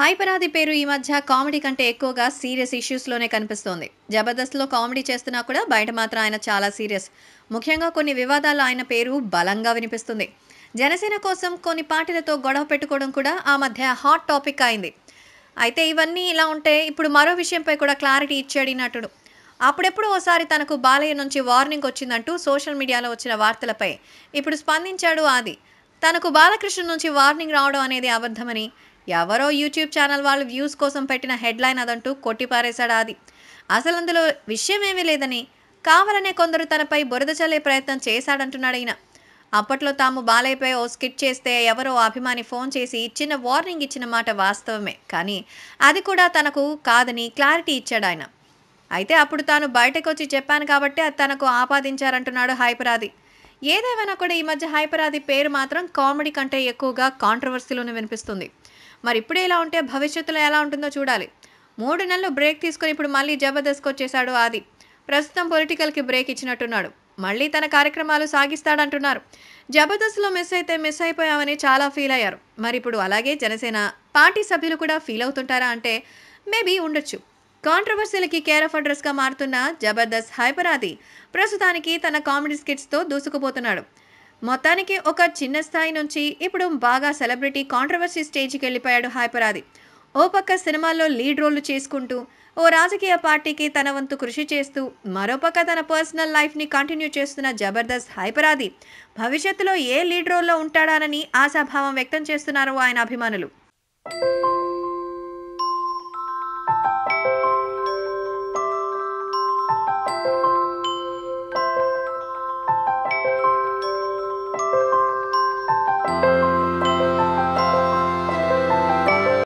హైపరాది పేరు ఈ మధ్య కామెడీ కంటే ఎక్కువగా సీరియస్ ఇష్యూస్లోనే కనిపిస్తోంది జబర్దస్త్లో కామెడీ చేస్తున్నా కూడా బయట మాత్రం ఆయన చాలా సీరియస్ ముఖ్యంగా కొన్ని వివాదాల్లో ఆయన పేరు బలంగా వినిపిస్తుంది జనసేన కోసం కొన్ని పార్టీలతో గొడవ పెట్టుకోవడం కూడా ఆ మధ్య హాట్ టాపిక్ అయింది అయితే ఇవన్నీ ఇలా ఉంటే ఇప్పుడు మరో విషయంపై కూడా క్లారిటీ ఇచ్చాడు ఈ నటుడు అప్పుడెప్పుడు ఓసారి తనకు బాలయ్య నుంచి వార్నింగ్ వచ్చిందంటూ సోషల్ మీడియాలో వచ్చిన వార్తలపై ఇప్పుడు స్పందించాడు ఆది తనకు బాలకృష్ణ నుంచి వార్నింగ్ రావడం అనేది అబద్ధమని ఎవరో యూట్యూబ్ ఛానల్ వాళ్ళు వ్యూస్ కోసం పెట్టిన హెడ్లైన్ అదంటూ కొట్టిపారేశాడు ఆది అసలు అందులో విషయం ఏమీ లేదని కావాలనే కొందరు తనపై బురద చల్లే ప్రయత్నం చేశాడంటున్నాడు ఈయన అప్పట్లో తాము బాలయ్యపై ఓ స్కిట్ చేస్తే ఎవరో అభిమాని ఫోన్ చేసి ఇచ్చిన వార్నింగ్ ఇచ్చిన మాట వాస్తవమే కానీ అది కూడా తనకు కాదని క్లారిటీ ఇచ్చాడు ఆయన అయితే అప్పుడు తాను బయటకు వచ్చి చెప్పాను కాబట్టి అది తనకు ఆపాదించారంటున్నాడు హైపరాది ఏదేమైనా కూడా ఈ మధ్య హైపర్ ఆది పేరు మాత్రం కామెడీ కంటే ఎక్కువగా కాంట్రవర్సీలోనే వినిపిస్తుంది మరి ఇప్పుడే ఇలా ఉంటే భవిష్యత్తులో ఎలా ఉంటుందో చూడాలి మూడు నెలలు బ్రేక్ తీసుకొని ఇప్పుడు మళ్ళీ జబర్దస్త్కి వచ్చేశాడు ఆది ప్రస్తుతం పొలిటికల్కి బ్రేక్ ఇచ్చినట్టున్నాడు మళ్ళీ తన కార్యక్రమాలు సాగిస్తాడంటున్నారు జబర్దస్త్లో మిస్ అయితే మిస్ అయిపోయామని చాలా ఫీల్ అయ్యారు మరి ఇప్పుడు అలాగే జనసేన పార్టీ సభ్యులు కూడా ఫీల్ అవుతుంటారా అంటే మేబీ ఉండొచ్చు కాంట్రవర్సీలకి కేర్ ఆఫ్ గా మారుతున్న జబర్దస్త్ హైపరాది ప్రస్తుతానికి తన కామెడీ స్కిట్స్తో దూసుకుపోతున్నాడు మొత్తానికి ఒక చిన్న స్థాయి నుంచి ఇప్పుడు బాగా సెలబ్రిటీ కాంట్రవర్సీ స్టేజ్కి వెళ్ళిపోయాడు హైపరాది ఓ పక్క సినిమాల్లో లీడ్ రోల్లు చేసుకుంటూ ఓ రాజకీయ పార్టీకి తన వంతు కృషి చేస్తూ మరోపక్క తన పర్సనల్ లైఫ్ని కంటిన్యూ చేస్తున్న జబర్దస్త్ హైపరాది భవిష్యత్తులో ఏ లీడ్ రోల్లో ఉంటాడానని ఆశాభావం వ్యక్తం చేస్తున్నారు ఆయన అభిమానులు